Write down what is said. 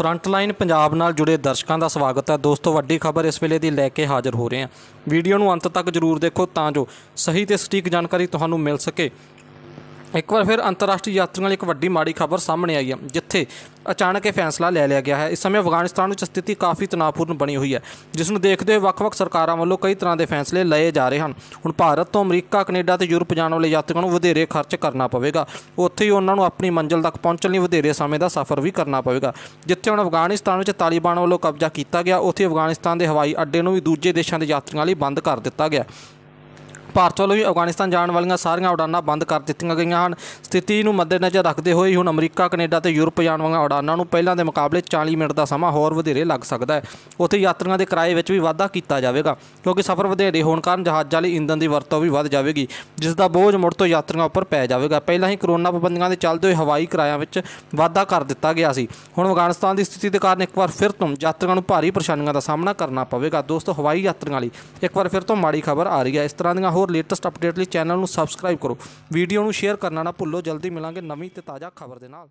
frontline Punjab ਨਾਲ ਜੁੜੇ ਦਰਸ਼ਕਾਂ ਦਾ ਸਵਾਗਤ ਹੈ ਦੋਸਤੋ ਵੱਡੀ ਖਬਰ ਇਸ ਵੇਲੇ ਦੀ ਲੈ ਕੇ ਹਾਜ਼ਰ ਹੋ ਰਹੇ ਹਾਂ ਵੀਡੀਓ ਨੂੰ ਅੰਤ ਤੱਕ ਜਰੂਰ ਦੇਖੋ ਤਾਂ ਜੋ ਸਹੀ ਤੇ ਸਟੀਕ ਜਾਣਕਾਰੀ ਤੁਹਾਨੂੰ ਮਿਲ ਸਕੇ ਇੱਕ ਵਾਰ ਫਿਰ ਅੰਤਰਰਾਸ਼ਟਰੀ ਯਾਤਰੀਆਂ ਲਈ ਇੱਕ ਵੱਡੀ ਮਾੜੀ ਖਬਰ ਸਾਹਮਣੇ ਆਈ ਹੈ ਜਿੱਥੇ ਅਚਾਨਕ ਇਹ ਫੈਸਲਾ ਲੈ ਲਿਆ ਗਿਆ ਹੈ ਇਸ ਸਮੇਂ ਅਫਗਾਨਿਸਤਾਨ ਵਿੱਚ ਸਥਿਤੀ ਕਾਫੀ ਤਣਾਅਪੂਰਨ ਬਣੀ ਹੋਈ ਹੈ ਜਿਸ ਨੂੰ ਦੇਖਦੇ ਹੋਏ ਵੱਖ-ਵੱਖ ਸਰਕਾਰਾਂ ਵੱਲੋਂ ਕਈ ਤਰ੍ਹਾਂ ਦੇ ਫੈਸਲੇ ਲਏ ਜਾ ਰਹੇ ਹਨ ਹੁਣ ਭਾਰਤ ਤੋਂ ਅਮਰੀਕਾ ਕੈਨੇਡਾ ਤੇ ਯੂਰਪ ਜਾਣ ਵਾਲੇ ਯਾਤਰੀਆਂ ਨੂੰ ਵਧੇਰੇ ਖਰਚ ਕਰਨਾ ਪਵੇਗਾ ਉੱਥੇ ਹੀ ਉਹਨਾਂ ਨੂੰ ਆਪਣੀ ਮੰਜ਼ਿਲ ਤੱਕ ਪਹੁੰਚਣ ਲਈ ਵਧੇਰੇ ਸਮੇਂ ਦਾ ਸਫ਼ਰ ਵੀ ਕਰਨਾ ਪਵੇਗਾ ਜਿੱਥੇ ਹੁਣ ਅਫਗਾਨਿਸਤਾਨ ਵਿੱਚ ਤਾਲਿਬਾਨ ਵੱਲੋਂ ਕਬਜ਼ਾ ਕੀਤਾ ਗਿਆ ਉੱਥੇ ਅਫਗਾਨਿਸਤਾਨ ਦੇ ਹਵਾਈ ਅੱਡੇ ਨੂੰ ਵੀ ਦੂਜੇ ਦੇਸ਼ਾਂ ਦੇ ਯਾਤਰੀਆਂ ਲਈ ਬੰਦ ਕਰ ਦਿੱਤਾ ਗਿਆ ਭਾਰਤ ਵੱਲੋਂ ਵੀ ਅਫਗਾਨਿਸਤਾਨ ਜਾਣ ਵਾਲੀਆਂ ਸਾਰੀਆਂ ਉਡਾਨਾਂ ਬੰਦ ਕਰ ਦਿੱਤੀਆਂ ਗਈਆਂ ਹਨ ਸਥਿਤੀ ਨੂੰ ਮੱਦੇਨਜ਼ਰ ਰੱਖਦੇ ਹੋਏ ਹੁਣ ਅਮਰੀਕਾ ਕੈਨੇਡਾ ਤੇ ਯੂਰਪ ਜਾਣ ਵਾਲੀਆਂ ਉਡਾਨਾਂ ਨੂੰ ਪਹਿਲਾਂ ਦੇ ਮੁਕਾਬਲੇ 40 ਮਿੰਟ ਦਾ ਸਮਾਂ ਹੋਰ ਵਧੇਰੇ ਲੱਗ ਸਕਦਾ ਹੈ ਉੱਥੇ ਯਾਤਰੀਆਂ ਦੇ ਕਿਰਾਏ ਵਿੱਚ ਵੀ ਵਾਧਾ ਕੀਤਾ ਜਾਵੇਗਾ ਕਿਉਂਕਿ ਸਫ਼ਰ ਵਧੇਰੇ ਹੋਣ ਕਾਰਨ ਜਹਾਜ਼ਾਂ ਲਈ ਇੰਧਨ ਦੀ ਵਰਤੋਂ ਵੀ ਵੱਧ ਜਾਵੇਗੀ ਜਿਸ ਦਾ ਬੋਝ ਮੁੜ ਤੋਂ ਯਾਤਰੀਆਂ ਉੱਪਰ ਪੈ ਜਾਵੇਗਾ ਪਹਿਲਾਂ ਹੀ ਕਰੋਨਾ ਪਾਬੰਦੀਆਂ ਦੇ ਚੱਲਦੇ ਹੋਏ ਹਵਾਈ ਕਿਰਾਇਆਂ ਵਿੱਚ ਵਾਧਾ ਕਰ ਦਿੱਤਾ ਗਿਆ ਸੀ ਹੁਣ ਅਫਗਾਨਿਸਤਾਨ ਦੀ ਸਥਿਤੀ ਦੇ ਕਾਰਨ ਇੱਕ ਵਾਰ ਫਿਰ ਤੋਂ ਯਾਤਰੀਆਂ ਨੂੰ ਭਾਰੀ ਪਰੇਸ਼ਾਨੀਆਂ ਦਾ ਸਾਹਮਣਾ ਕਰਨਾ ਪਵੇਗਾ ਦੋਸਤੋ ਹਵਾਈ ਯਾਤਰੀਆਂ ਲਈ ਇੱਕ ਵਾਰ ਫਿਰ ਤੋਂ ਮਾੜੀ ਖਬਰ ਆ ਰਹੀ ਹੈ ਇਸ ਤਰ੍ਹਾਂ ਦੀਆਂ ਹੋਰ ਲੇਟੈਸਟ ਅਪਡੇਟ ਲਈ ਚੈਨਲ ਨੂੰ ਸਬਸਕ੍ਰਾਈਬ ਕਰੋ ਵੀਡੀਓ ਨੂੰ ਸ਼ੇਅਰ ਕਰਨਾ ਨਾ ਭੁੱਲੋ ਜਲਦੀ ਮਿਲਾਂਗੇ ਨਵੀਂ ਤੇ ਤਾਜ਼ਾ ਖਬਰ ਦੇ ਨਾਲ